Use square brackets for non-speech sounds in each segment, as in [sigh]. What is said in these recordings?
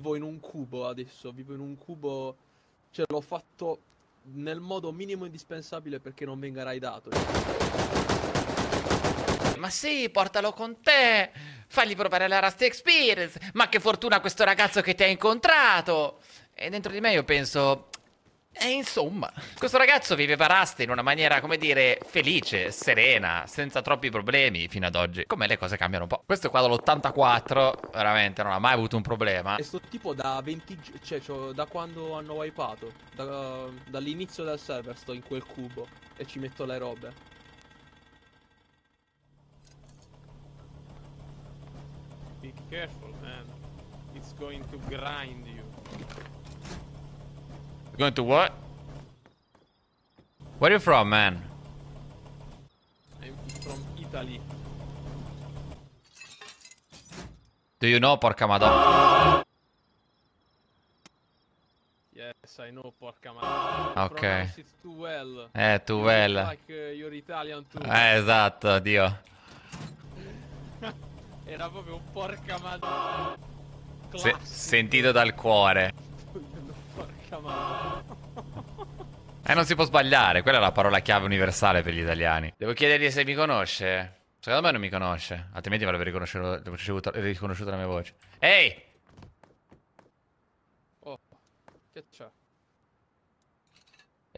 vivo in un cubo adesso, vivo in un cubo, cioè l'ho fatto nel modo minimo indispensabile perché non venga raidato. Ma sì, portalo con te, fagli provare la Rusty Experience, ma che fortuna questo ragazzo che ti ha incontrato! E dentro di me io penso, e insomma, questo ragazzo vive Paraste in una maniera, come dire, felice, serena, senza troppi problemi fino ad oggi. Come le cose cambiano un po'. Questo qua dall'84, veramente, non ha mai avuto un problema. E sto tipo da 20... cioè, cioè da quando hanno wipato, da, dall'inizio del server sto in quel cubo e ci metto le robe. Be careful, man. It's going to grind you. Going to what? Where are you from, man? I'm from Italy. Do you know, porca madonna? Yes, I know, porca madonna. Ok. Too well. Eh, too well. Like, uh, too. Eh, esatto, Dio. [laughs] Era proprio porca madonna. Se sentito dal cuore. Eh, non si può sbagliare, quella è la parola chiave universale per gli italiani. Devo chiedergli se mi conosce. Secondo me non mi conosce, altrimenti mi avrebbe riconosciuto, riconosciuto la mia voce. Ehi! Oh, che c'è?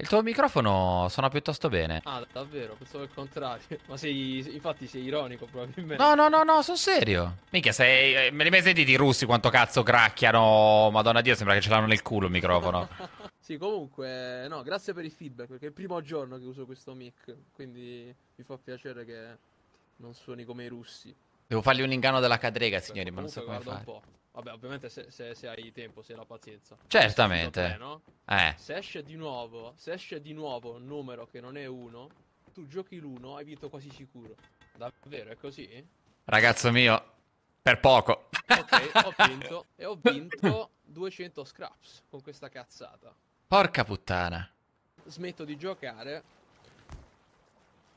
Il tuo microfono suona piuttosto bene. Ah, davvero? Pensavo il contrario. [laughs] Ma sei. Infatti sei ironico probabilmente. No, no, no, no, sono serio. Minchia, sei. Eh, me li mai sentiti i russi quanto cazzo gracchiano? Madonna Dio, sembra che ce l'hanno nel culo il microfono. [laughs] sì, comunque, no, grazie per il feedback, perché è il primo giorno che uso questo mic. Quindi mi fa piacere che non suoni come i russi. Devo fargli un inganno della cadrega, signori, Beh, ma non so come fare. Un po'. Vabbè, ovviamente se, se, se hai tempo, se hai la pazienza. Certamente. 3, no? eh. Se esce di nuovo, se esce di nuovo un numero che non è 1, tu giochi l'1 hai vinto quasi sicuro. Davvero, è così? Ragazzo mio, per poco. Ok, ho [laughs] vinto. e ho vinto 200 scraps con questa cazzata. Porca puttana. Smetto di giocare.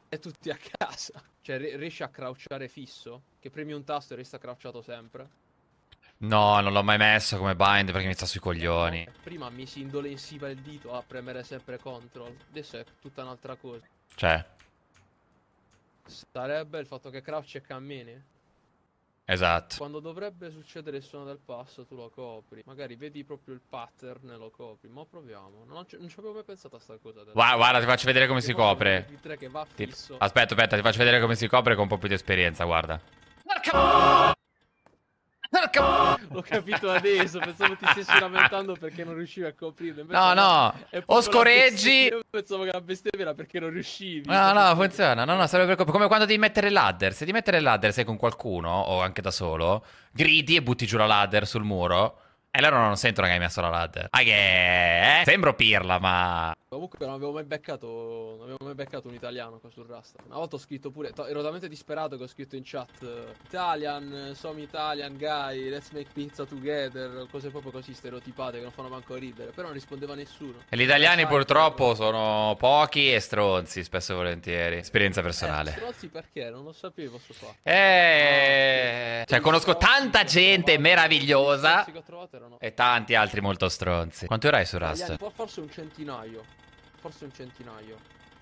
E tutti a casa. Cioè, riesci a crouchare fisso? Che premi un tasto e resta crouchato sempre? No, non l'ho mai messo come bind perché mi sta sui coglioni. Eh, prima mi si indolentiva il dito a premere sempre control. Adesso è tutta un'altra cosa. Cioè? Sarebbe il fatto che crouch e cammini. Esatto. Quando dovrebbe succedere il suono del passo, tu lo copri. Magari vedi proprio il pattern e lo copri. Ma proviamo. Non, ci avevo mai pensato a sta cosa. Guarda, guarda, ti faccio vedere come che si copre. Ti... Aspetta, aspetta, ti faccio vedere come si copre con un po' più di esperienza. Guarda. Marco! porca... L'ho capito adesso, pensavo ti stessi lamentando perché non riuscivi a coprirlo. Invece no, no, o scorreggi... Pensavo che la bestemmia era perché non riuscivi. No, no, funziona, no, no, serve per... Come quando devi mettere ladder, se devi mettere ladder sei con qualcuno, o anche da solo, gridi e butti giù la ladder sul muro... E loro non sentono che hai messo la ladder. Ah che... Yeah. Sembro pirla, ma comunque non avevo mai beccato, non avevo mai beccato un italiano qua sul Rasta. Una volta ho scritto pure, to- ero talmente disperato che ho scritto in chat eh, Italian, eh, some Italian guy, let's make pizza together, cose proprio così stereotipate che non fanno manco ridere, però non rispondeva nessuno. E gli italiani purtroppo però... Eh, sono pochi e stronzi, spesso e volentieri. Esperienza personale. Eh, stronzi perché? Non lo sapevo sto qua. Eh, ah, cioè conosco tanta gente meravigliosa trovato, no. e tanti altri molto stronzi. Quanto ora su Rust? Forse un centinaio forse un centinaio,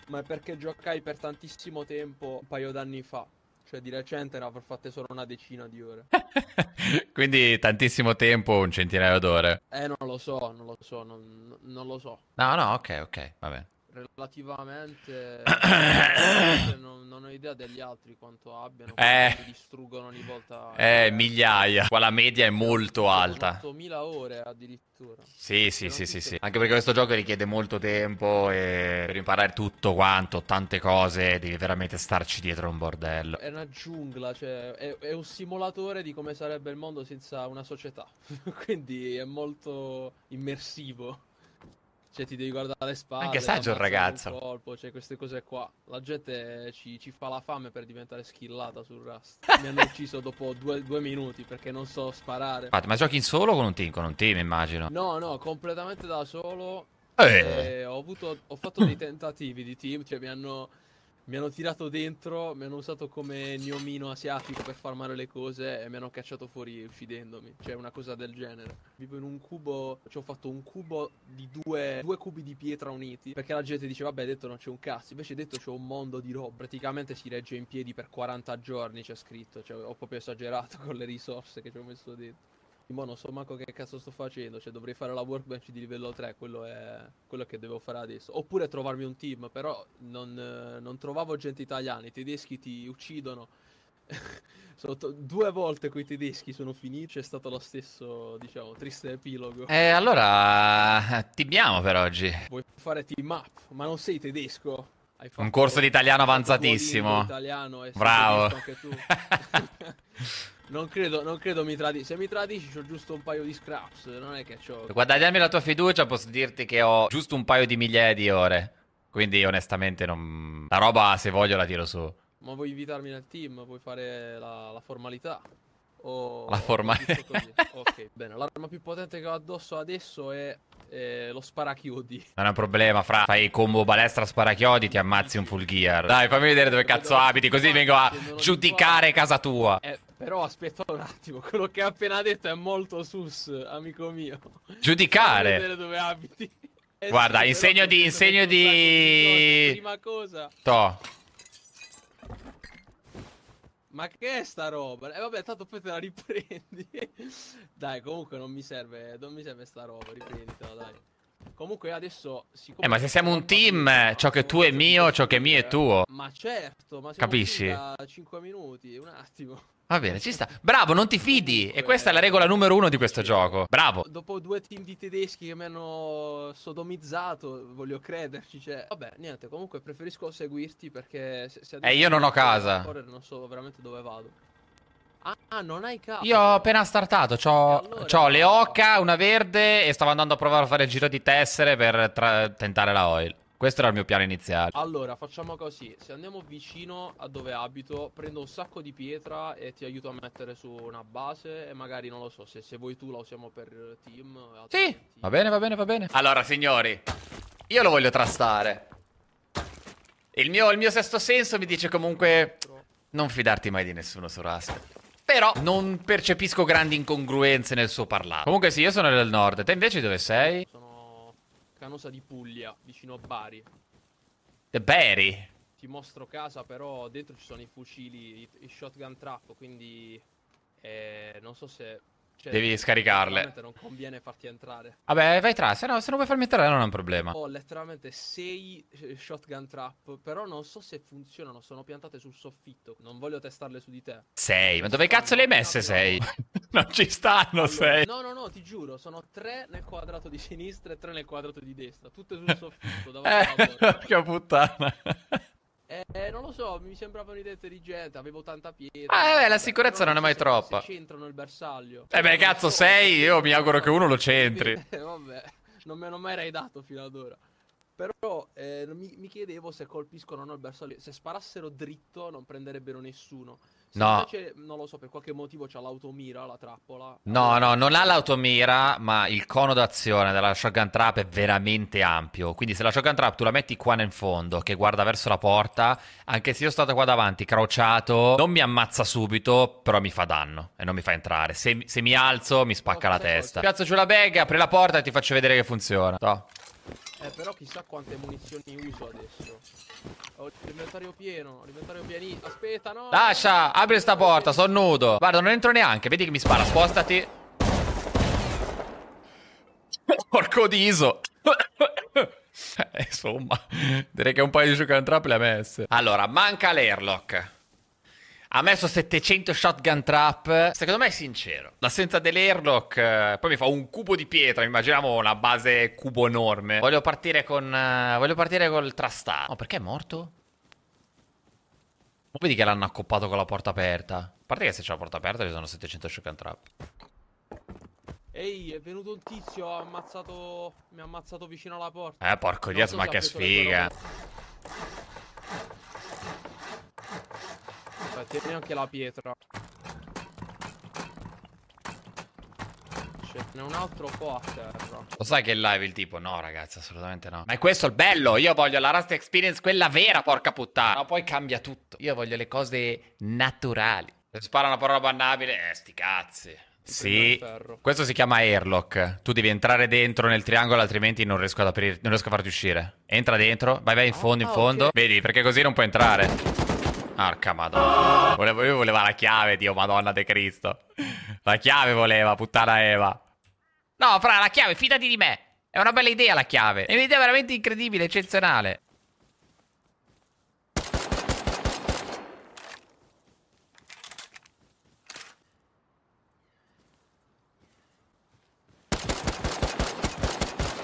ma è perché giocai per tantissimo tempo, un paio d'anni fa. Cioè di recente ne avrò fatte solo una decina di ore. [laughs] Quindi tantissimo tempo, un centinaio d'ore. Eh, non lo so, non lo so, non, non lo so. No, no, ok, ok, va bene. Relativamente, non, non, ho idea degli altri quanto abbiano. Eh, distruggono ogni volta. Eh, eh, migliaia. Qua la media è molto alta. 8000 ore addirittura. Sì, cioè, sì, sì, sì, sì, Anche perché questo gioco richiede molto tempo e per imparare tutto quanto, tante cose, devi veramente starci dietro un bordello. È una giungla, cioè, è, è un simulatore di come sarebbe il mondo senza una società. [laughs] Quindi è molto immersivo. Cioè, ti devi guardare alle spalle. Anche saggio il ragazzo. Colpo, cioè, queste cose qua. La gente ci, ci, fa la fame per diventare schillata sul Rust. [laughs] Mi hanno ucciso dopo due, due, minuti perché non so sparare. Ma, ma giochi in solo o con un team? Con un team, immagino. No, no, completamente da solo. Eh. Eh, ho, avuto, ho fatto dei tentativi di team, cioè mi hanno mi hanno tirato dentro, mi hanno usato come gnomino asiatico per farmare le cose e mi hanno cacciato fuori uccidendomi. Cioè, una cosa del genere. Vivo in un cubo, ci ho fatto un cubo di due, due cubi di pietra uniti. Perché la gente dice, vabbè, detto non c'è un cazzo. Invece detto c'è un mondo di roba. Praticamente si regge in piedi per 40 giorni, c'è scritto. Cioè, ho proprio esagerato [laughs] con le risorse che ci ho messo dentro. Mo non so manco che cazzo sto facendo, cioè dovrei fare la workbench di livello 3, quello è quello che devo fare adesso. Oppure trovarmi un team, però non, non trovavo gente italiana, i tedeschi ti uccidono. [laughs] to- due volte quei tedeschi sono finiti, c'è stato lo stesso, diciamo, triste epilogo. E eh, allora, tibiamo per oggi. Vuoi fare team up, ma non sei tedesco? Hai fatto un corso di italiano avanzatissimo. Italiano Bravo. anche tu. [laughs] [laughs] Non credo, non credo mi tradisci. Se mi tradisci, ho giusto un paio di scraps. Non è che ho. Guadagnarmi la tua fiducia, posso dirti che ho giusto un paio di migliaia di ore. Quindi, onestamente, non... la roba, se voglio, la tiro su. Ma vuoi invitarmi nel team? Vuoi fare la, la formalità? O... La formalità. ok, bene. L'arma più potente che ho addosso adesso è eh, lo sparachiodi. Non è un problema, fra. Fai combo balestra sparachiodi, ti ammazzi un full gear. Dai, fammi vedere dove eh, cazzo abiti, così vengo a giudicare casa tua. Eh, però aspetta un attimo, quello che ha appena detto è molto sus, amico mio. Giudicare? Fammi vedere dove abiti. Eh Guarda, sì, in segno di... In segno di... Prima cosa... To. Ma che è sta roba? E eh, vabbè, tanto poi te la riprendi. [laughs] dai, comunque non mi serve, non mi serve sta roba, riprenditela, dai. Comunque adesso Eh ma se siamo un team, partita, ciò che tu è mio, ciò che è mio è eh, tuo. Ma certo, ma siamo Capisci? 5 minuti, un attimo. Va bene, ci sta. Bravo, non ti fidi. E questa è la regola numero uno di questo gioco. Bravo. Dopo due team di tedeschi che mi hanno sodomizzato, voglio crederci. Cioè, vabbè, niente. Comunque preferisco seguirti perché. Se, se eh, io non ho casa. non so veramente dove vado. Ah, non hai casa. Io ho appena startato. C'ho, allora... c'ho le oca, una verde. E stavo andando a provare a fare il giro di tessere per tentare la oil. Questo era il mio piano iniziale. Allora, facciamo così. Se andiamo vicino a dove abito, prendo un sacco di pietra e ti aiuto a mettere su una base e magari, non lo so, se, se vuoi tu la usiamo per team. Sì, va bene, va bene, va bene. Allora, signori, io lo voglio trastare. Il mio, il mio sesto senso mi dice comunque non fidarti mai di nessuno su Rust. Però non percepisco grandi incongruenze nel suo parlare. Comunque sì, io sono del nord. Te invece dove sei? Sono Canosa di Puglia, vicino a Bari. The Bari? Ti mostro casa, però dentro ci sono i fucili, i, i shotgun trap, quindi... Eh, non so se cioè, Devi scaricarle. Non conviene farti entrare. Vabbè, vai tra. Se, no, se non vuoi farmi entrare, non è un problema. Ho letteralmente 6 eh, shotgun trap. Però non so se funzionano. Sono piantate sul soffitto. Non voglio testarle su di te. 6? Ma dove cazzo le hai messe 6? [laughs] non ci stanno 6. Allora, no, no, no, ti giuro. Sono 3 nel quadrato di sinistra e 3 nel quadrato di destra. Tutte sul soffitto. Davanti eh, alla porta. [laughs] che puttana. Eh, non lo so, mi sembrava un'idea intelligente, avevo tanta pietre. Ah, eh, beh, la sicurezza non, è mai troppa. Se centrano il bersaglio. Eh beh, cazzo, sei, io mi auguro che uno lo centri. [laughs] Eh, vabbè, non me, l'ho mai l'hai dato fino ad ora. Però eh, mi, mi, chiedevo se colpiscono o no il bersaglio. Se sparassero dritto non prenderebbero nessuno. No. non lo so, per qualche motivo c'ha l'automira, la trappola. No, no, non ha l'automira, ma il cono d'azione della shotgun trap è veramente ampio. Quindi se la shotgun trap tu la metti qua nel fondo, che guarda verso la porta, anche se io sono stato qua davanti, crociato, non mi ammazza subito, però mi fa danno e non mi fa entrare. Se, se mi alzo, mi spacca no, la certo. testa. Piazza giù la bag, apri la porta e ti faccio vedere che funziona. Toh. Eh però chissà quante munizioni uso adesso Ho l'inventario pieno L'inventario pienissimo Aspetta no Lascia Apri sta porta Sono nudo Guarda non entro neanche Vedi che mi spara Spostati Porco diso [laughs] eh, Insomma Direi che un paio di giocatori and trap le ha messe Allora manca l'Airlock ha messo 700 shotgun trap. Secondo me è sincero. L'assenza dell'airlock, eh, poi mi fa un cubo di pietra. Immaginiamo una base cubo enorme. Voglio partire con. Uh, voglio partire col trastar. No, oh, perché è morto? Ma vedi che l'hanno accoppato con la porta aperta. A parte che se c'è la porta aperta ci sono 700 shotgun trap. Ehi, è venuto un tizio, ha ammazzato... Mi ha ammazzato vicino alla porta. Eh, porco Dio, so ma che sfiga. Cioè, tieni anche la pietra. Ce n'è un altro po' a terra. Lo sai che è live il tipo? No, ragazzi, assolutamente no. Ma è questo il bello. Io voglio la Rust Experience, quella vera, porca puttana. Ma poi cambia tutto. Io voglio le cose naturali. Se spara una parola bannabile, eh, sti cazzi. Sì, questo si chiama airlock. Tu devi entrare dentro nel triangolo, altrimenti non riesco ad aprire, non riesco a farti uscire. Entra dentro, vai vai in fondo, ah, in fondo. Okay. Vedi, perché così non puoi entrare. Arca madonna. Volevo, lui voleva la chiave, Dio madonna de Cristo. La chiave voleva, puttana Eva. No, fra, la chiave, fidati di me. È una bella idea la chiave. È un'idea veramente incredibile, eccezionale.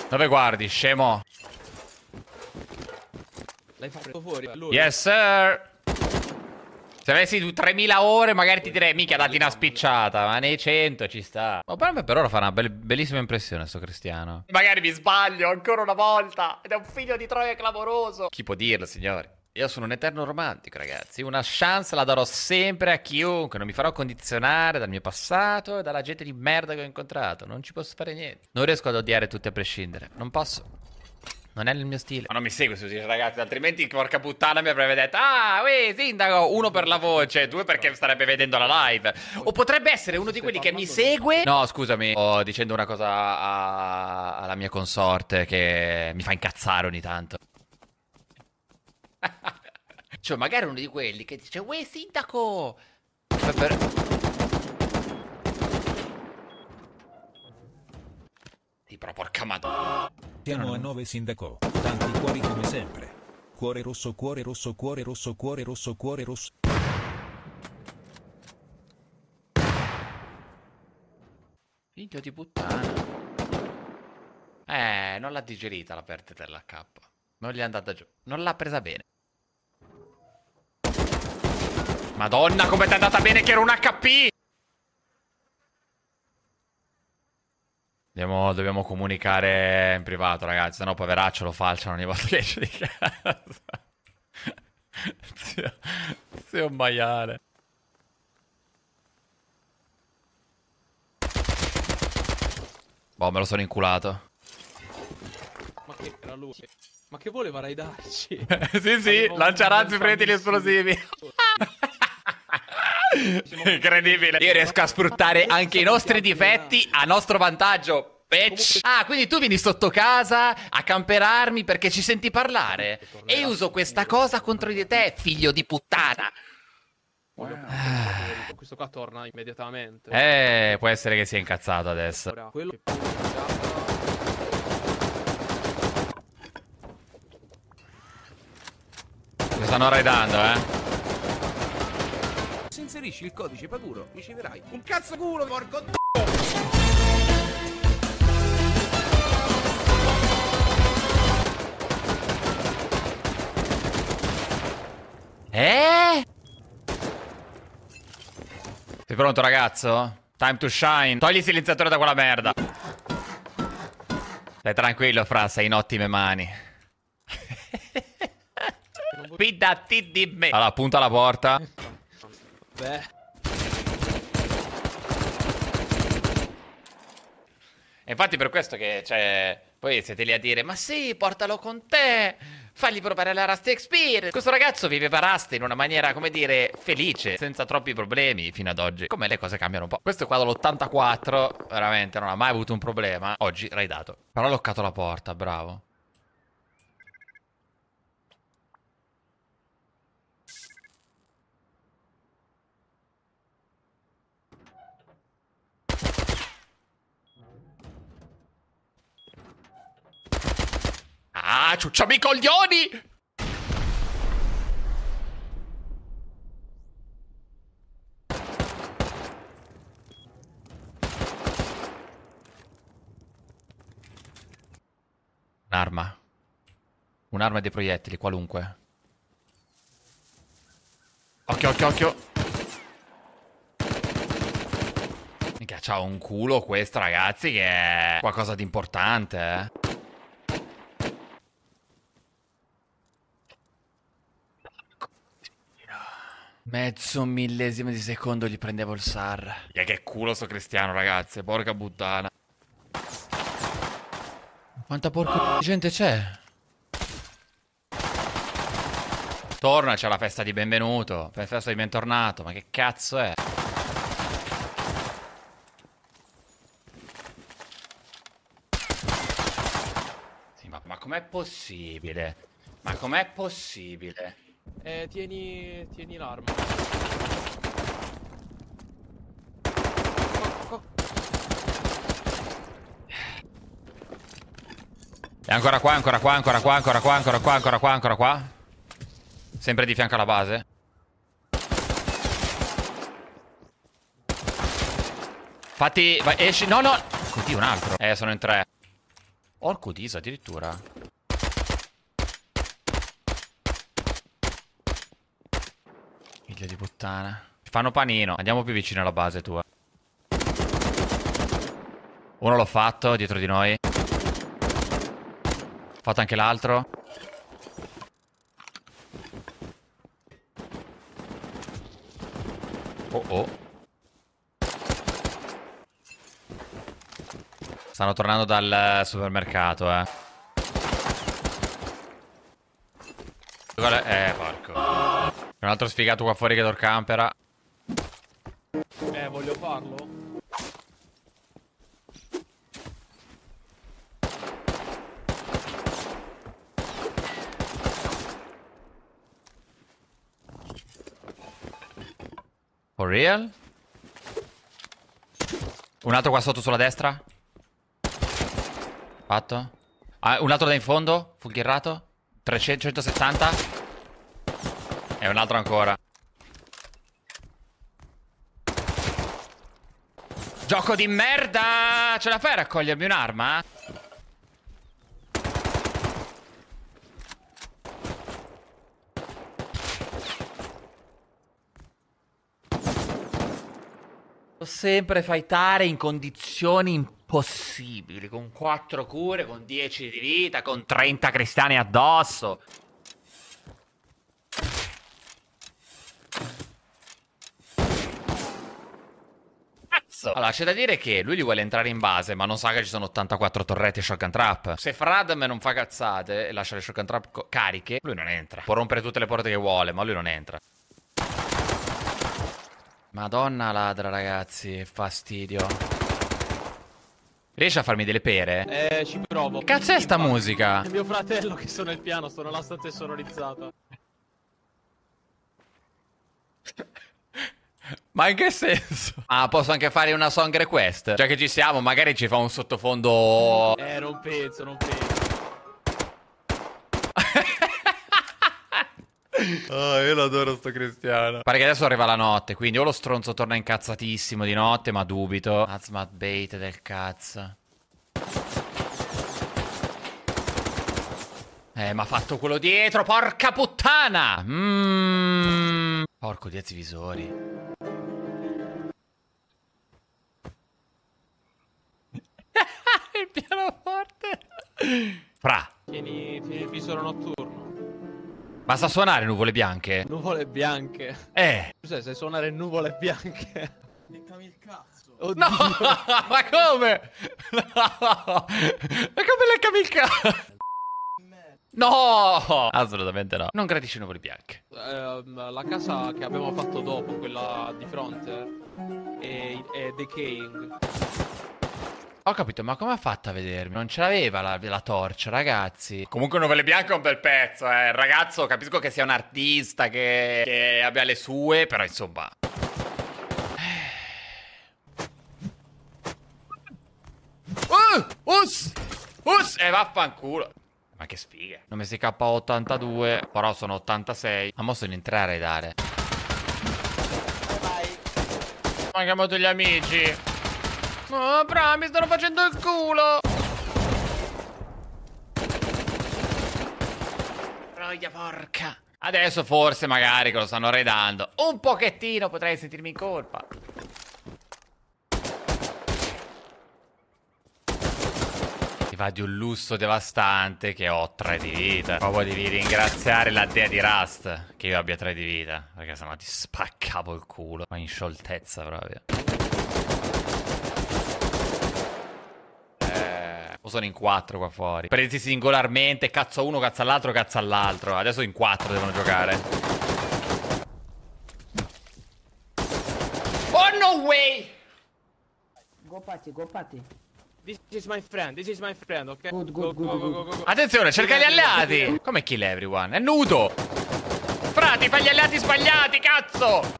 Dove guardi, scemo? L'hai fatto fuori? Lui. Yes, sir! Se avessi 3.000 ore magari ti direi mica dati una spicciata, ma nei 100 ci sta. Ma oh, per ora fa una be bellissima impressione sto Cristiano. Magari mi sbaglio ancora una volta ed è un figlio di Troia clamoroso. Chi può dirlo, signori? Io sono un eterno romantico, ragazzi. Una chance la darò sempre a chiunque. Non mi farò condizionare dal mio passato e dalla gente di merda che ho incontrato. Non ci posso fare niente. Non riesco ad odiare tutti a prescindere. Non posso. Non è il mio stile. Ma non mi segue su ragazzi, altrimenti porca puttana mi avrebbe detto Ah, uè, sindaco, uno per la voce, due perché starebbe vedendo la live. O potrebbe essere uno di quelli che mi segue... No, scusami, sto dicendo una cosa a... alla mia consorte che mi fa incazzare ogni tanto. [laughs] cioè, magari uno di quelli che dice Uè, sindaco! Per... soldi, però porca madonna. Siamo a 9 sindaco, tanti cuori come sempre. Cuore rosso, cuore rosso, cuore rosso, cuore rosso, cuore rosso. Figlio di puttana. Eh, non l'ha digerita la perdita della K. Non gli è andata giù. Non l'ha presa bene. Madonna, come ti è andata bene che era un HP! Andiamo, dobbiamo comunicare in privato, ragazzi. Sennò, poveraccio, lo falciano ogni volta che esce di casa. [laughs] zio, zio maiale. Boh, me lo sono inculato. Ma che era lui? Ma che voleva raidarci? [laughs] sì, sì, lanciaranzi gli esplosivi. [laughs] [laughs] Incredibile. Io riesco a sfruttare anche i nostri difetti a nostro vantaggio. Bitch. Ah, quindi tu vieni sotto casa a camperarmi perché ci senti parlare. E uso questa cosa contro di te, figlio di puttana. Wow. Ah. Questo qua torna immediatamente. Eh, può essere che sia incazzato adesso. Mi stanno raidando, eh inserisci il codice Paguro riceverai un cazzo culo, porco d***o! Eh? Sei pronto ragazzo? Time to shine Togli il silenziatore da quella merda Stai tranquillo Fra, sei in ottime mani Fidati di me Allora punta alla porta Beh. E infatti per questo che, cioè, poi siete lì a dire, ma sì, portalo con te, fagli provare la Rusty Experience. Questo ragazzo viveva Rust in una maniera, come dire, felice, senza troppi problemi fino ad oggi. Come le cose cambiano un po'. Questo è qua dall'84, veramente, non ha mai avuto un problema. Oggi, raidato. Però ha loccato la porta, bravo. Ah, ciucciami i coglioni! Un'arma. Un'arma dei proiettili, qualunque. Occhio, occhio, occhio. Minchia, c'ha un culo questa, ragazzi, che è qualcosa di importante, eh. Mezzo millesimo di secondo gli prendevo il SAR. Yeah, che culo sto cristiano, ragazze, porca puttana. Quanta porca oh. gente c'è? Torna, c'è la festa di benvenuto, festa di bentornato, ma che cazzo è? Sì, ma, ma com'è possibile? Ma com'è possibile? Eh, tieni. tieni l'arma. Oh, È ancora qua, ancora qua, ancora qua, ancora qua, ancora qua, ancora qua, ancora qua. Sempre di fianco alla base. Fatti, vai, esci. No, no. Oddio, un altro. Eh, sono in tre. Orco Disa addirittura. Figlio di puttana. Fanno panino. Andiamo più vicino alla base tua. Uno l'ho fatto, dietro di noi. Fatto anche l'altro. Oh oh. Stanno tornando dal supermercato, eh. Guarda, eh. Un altro sfigato qua fuori che campera Eh, voglio farlo. For real? Un altro qua sotto sulla destra. Fatto. Ah, un altro da in fondo, full 370. E un altro ancora. Gioco di merda! Ce la fai a raccogliermi un'arma? sempre fightare in condizioni impossibili, con 4 cure, con 10 di vita, con 30 cristiani addosso. cazzo. Allora, c'è da dire che lui li vuole entrare in base, ma non sa che ci sono 84 torrette e shotgun trap. Se Fradam non fa cazzate e lascia le shotgun trap cariche, lui non entra. Può rompere tutte le porte che vuole, ma lui non entra. Madonna ladra, ragazzi, fastidio. Riesci a farmi delle pere? Eh, ci provo. Che cazzo è sta musica? È mio fratello che sono il piano, sono la stanza sonorizzata. Ma in che senso? [laughs] Ah, posso anche fare una song request? Già che ci siamo, magari ci fa un sottofondo... Eh, non penso, non penso. [laughs] Oh, io l'adoro sto Cristiano. Pare che adesso arriva la notte, quindi o lo stronzo torna incazzatissimo di notte, ma dubito. Azmat bait del cazzo. Eh, ma ha fatto quello dietro, porca puttana! Mmm... Porco diez visori. [laughs] Il pianoforte. Fra. Tieni, tieni il visore notturno. Basta suonare nuvole bianche. Nuvole bianche. Eh. Cioè, se suonare nuvole bianche. Leccami il cazzo. Oddio. No, [laughs] ma come? No. Ma come leccami il cazzo? No, assolutamente no. Non gradisci nuvole bianche ehm, la casa che abbiamo fatto dopo, quella di fronte, è, è decaying. Ho capito, ma come ha fatto a vedermi? Non ce l'aveva la, la torcia, ragazzi. Comunque Novelle Bianche è un bel pezzo, eh. ragazzo capisco che sia un artista, che, che abbia le sue, però insomma... Oh! [sighs] Us! Us! E eh, vaffanculo! Ma che sfiga. Non mi si K82, però sono 86. Ma mo sono entrare e dare. Ma chiamo gli amici. Oh, bra, mi stanno facendo il culo. Troia porca. Adesso forse magari che lo stanno redando. Un pochettino potrei sentirmi in colpa. va di un lusso devastante che ho tre di vita. Ma voi devi ringraziare la dea di Rust che io abbia tre di vita, perché sennò ti spaccavo il culo. Ma in scioltezza proprio. Eh, sono in quattro qua fuori. Presi singolarmente, cazzo uno, cazzo all'altro, cazzo all'altro. Adesso in quattro devono giocare. Oh no way! Go party, go party. This is my friend, this is my friend, ok? Good, good, go, good, go, go, Attenzione, cerca gli alleati! Come kill everyone? È nudo! Frati, fa gli alleati sbagliati, cazzo!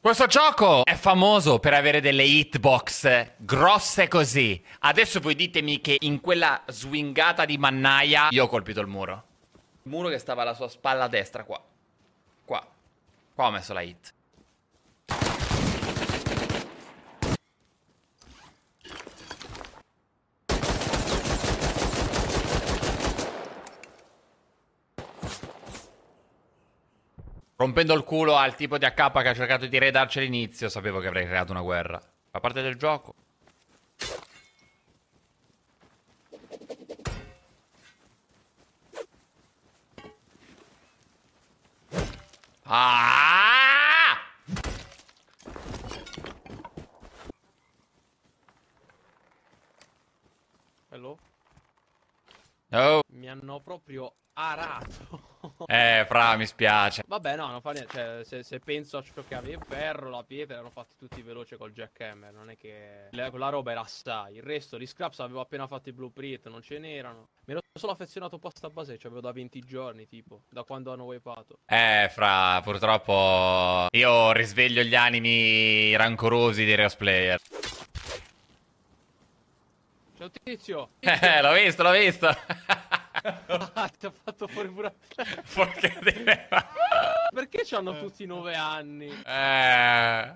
Questo gioco è famoso per avere delle hitbox grosse così. Adesso voi ditemi che in quella swingata di mannaia io ho colpito il muro. Il muro che stava alla sua spalla destra qua. Qua ho messo la hit. Rompendo il culo al tipo di AK che ha cercato di redarci all'inizio, sapevo che avrei creato una guerra. Fa parte del gioco. Ah! Hello? No. Oh. Mi hanno proprio arato. Eh, fra, mi spiace. Vabbè, no, non fa niente. Cioè, se, se, penso a ciò che avevo, ferro, la pietra, erano fatti tutti veloce col jackhammer. Non è che la, la roba era assai. Il resto, gli scraps avevo appena fatto i blueprint, non ce n'erano. Mi ero solo affezionato un po' a sta base, cioè avevo da 20 giorni, tipo, da quando hanno wipato. Eh, fra, purtroppo io risveglio gli animi rancorosi dei Reos Player. Ciao tizio! tizio. [laughs] Eh, l'ho visto, l'ho visto! [laughs] ah, ti ha fatto fuori pure Porca di me. Perché hanno tutti 9 anni? Eh...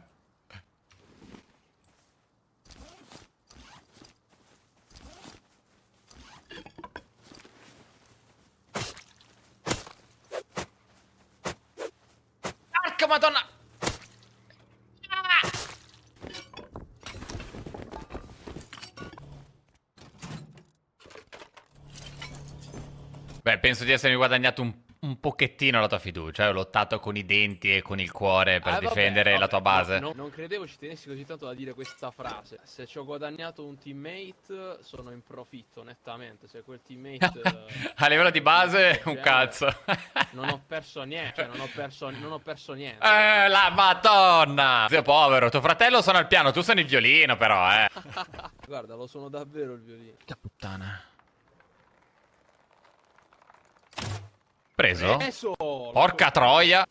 madonna! penso di essermi guadagnato un, un pochettino la tua fiducia. Eh. Ho lottato con i denti e con il cuore per ah, difendere vabbè, vabbè, la tua base. No, non credevo ci tenessi così tanto da dire questa frase. Se ci ho guadagnato un teammate, sono in profitto, nettamente. Se quel teammate. [laughs] Eh, a livello di base, un cazzo. non ho perso niente. Cioè, non, ho perso, non ho perso niente. Eh, la madonna! Zio povero, tuo fratello suona il piano, tu suoni il violino, però, eh. [laughs] Guarda, lo sono davvero il violino. Che puttana. preso? Eh, porca troia!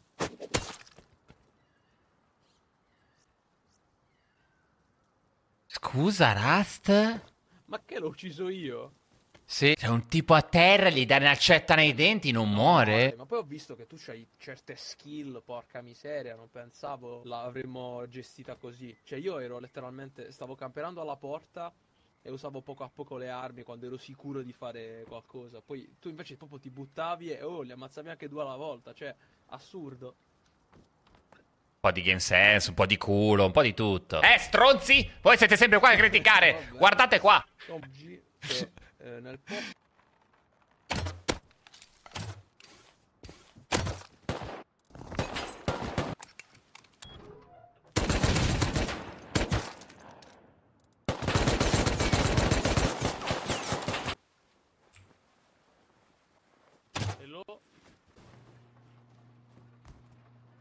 Scusa, Rust? Ma che l'ho ucciso io? Sì. c'è un tipo a terra gli dà un'accetta nei denti non muore. Ma poi ho visto che tu c'hai certe skill, porca miseria, non pensavo l'avremmo gestita così. Cioè io ero letteralmente, stavo camperando alla porta e usavo poco a poco le armi quando ero sicuro di fare qualcosa. Poi tu invece proprio ti buttavi e oh, li ammazzavi anche due alla volta, cioè assurdo. Un po' di game sense, un po' di culo, un po' di tutto. Eh, stronzi! Voi siete sempre qua a criticare! [laughs] Guardate qua! Oggi, eh, nel po-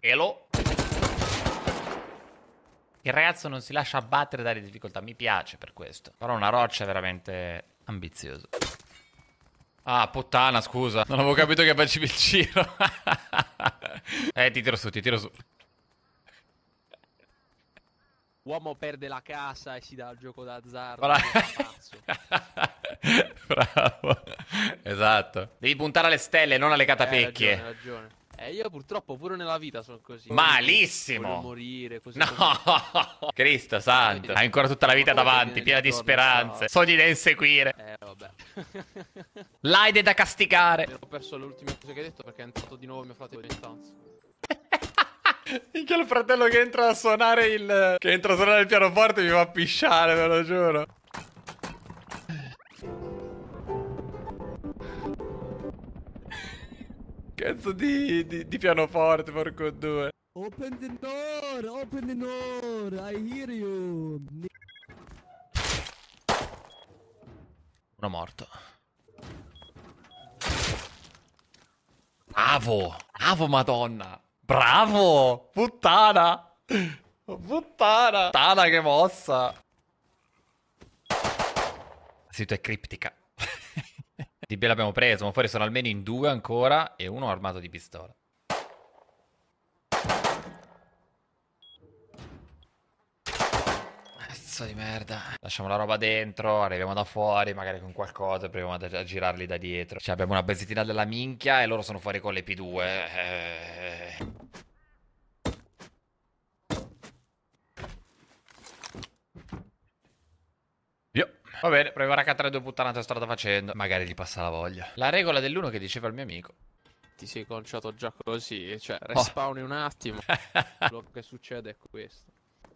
Elo. Il ragazzo non si lascia abbattere dalle difficoltà, mi piace per questo. Però una roccia veramente ambiziosa. Ah, puttana, scusa. Non avevo capito che facevi il giro. [laughs] eh, ti tiro su, ti tiro su. Uomo perde la casa e si dà il gioco d'azzardo. Bra [laughs] Bravo. Esatto. Devi puntare alle stelle, non alle eh, catapecchie. Eh, ragione, ragione. Eh, io purtroppo pure nella vita sono così. Malissimo! Voglio morire, così. No! Così. [laughs] Cristo santo, hai ancora tutta la vita no, davanti, piena di speranze, no. sogni da inseguire. Eh, vabbè. [laughs] L'aide da castigare. Ho perso le ultime cose che hai detto perché è entrato di nuovo mio fratello in stanza. [laughs] Minchia il fratello che entra a suonare il... Che entra a suonare il pianoforte mi va a pisciare, ve lo giuro. Cazzo di, di, di pianoforte, porco due. Open the door, open the door, I hear you. Uno morto. Bravo, bravo madonna. Bravo, puttana. Puttana. Puttana che mossa. La situazione è criptica. TB l'abbiamo preso, ma fuori sono almeno in due ancora e uno armato di pistola. Cazzo di merda. Lasciamo la roba dentro, arriviamo da fuori, magari con qualcosa, proviamo a, girarli da dietro. Cioè abbiamo una benzetina della minchia e loro sono fuori con le P2. Eh... eh, eh. Va bene, proviamo a raccattare due puttanate strada facendo. Magari gli passa la voglia. La regola dell'uno che diceva il mio amico. Ti sei conciato già così, eh, cioè oh. respawni oh. un attimo. [laughs] Quello che succede è questo.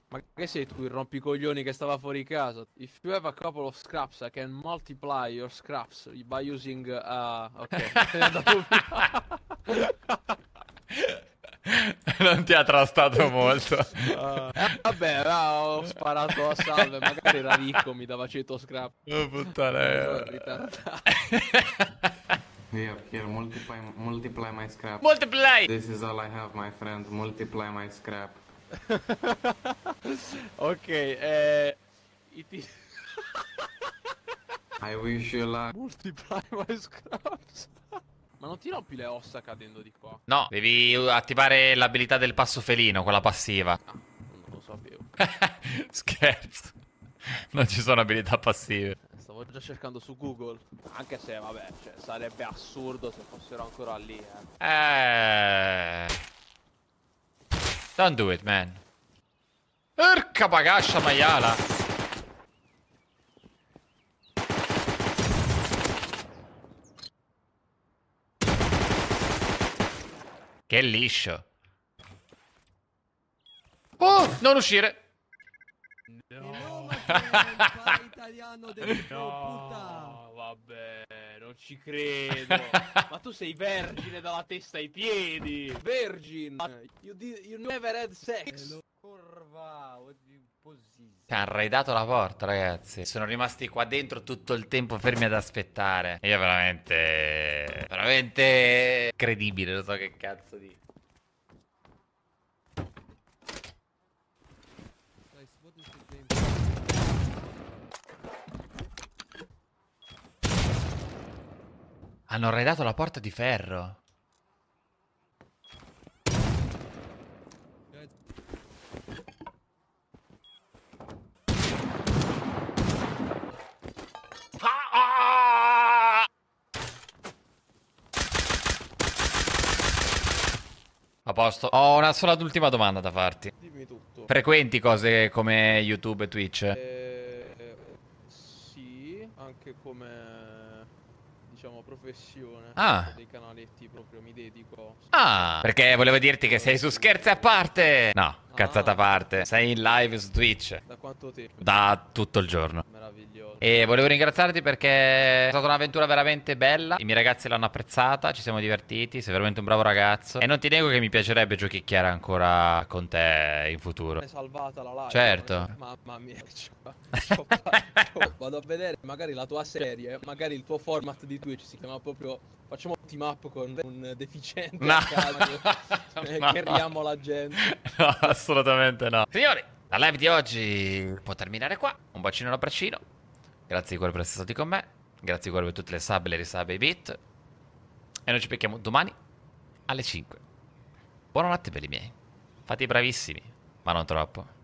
Ma che sei tu il rompicoglioni che stava fuori casa? If you have a couple of scraps, I can multiply your scraps by using... Uh, ok. [laughs] [laughs] non ti ha trastato molto. Uh, vabbè, là, ho sparato a salve, magari era ricco, mi dava 100 scrap. Oh, puttana. Here, eh. here, multiply, multiply my scrap. Multiply! This is all I have, my friend. Multiply my scrap. ok, eh... Is... I wish you luck. Multiply my scraps non ti più le ossa cadendo di qua. No, devi attivare l'abilità del passo felino, quella passiva. Ah, non lo sapevo. [laughs] Scherzo. Non ci sono abilità passive. Stavo già cercando su Google. Anche se, vabbè, cioè, sarebbe assurdo se fossero ancora lì. Eh. eh... Don't do it, man. Urca bagascia maiala. Che liscio. Oh, non uscire. No. [laughs] italiano no, vabbè, non ci credo. [laughs] Ma tu sei vergine dalla testa ai piedi. Vergine. You, you never had sex. Corva, what ti ha raidato la porta, ragazzi. Sono rimasti qua dentro tutto il tempo fermi ad aspettare. Io veramente... Veramente... Credibile, lo so che cazzo di... Hanno raidato la porta di ferro. posto. Ho una sola ultima domanda da farti. Dimmi tutto. Frequenti cose come YouTube e Twitch? Eh, sì, anche come diciamo professione. Ah. Dei canaletti proprio mi dedico. Ah, perché volevo dirti che sei su scherzi a parte. No. Cazzata a parte. Sei in live su Twitch. Da quanto tempo? Da tutto il giorno. E volevo ringraziarti perché è stata un'avventura veramente bella. I miei ragazzi l'hanno apprezzata, ci siamo divertiti. Sei veramente un bravo ragazzo. E non ti nego che mi piacerebbe giochicchiare ancora con te in futuro. È salvata la live. Certo. Eh. Mamma mia. [laughs] vado a vedere magari la tua serie, magari il tuo format di Twitch si chiama proprio facciamo un team up con un deficiente no. a caso [laughs] eh, no. Carriamo la gente. [laughs] No, Assolutamente no. Signori, la live di oggi può terminare qua. Un bacino da braccino. Grazie di cuore per essere stati con me. Grazie di cuore per tutte le sub, e le risub e i beat. E noi ci becchiamo domani alle 5. Buonanotte belli miei. Fate i bravissimi, ma non troppo.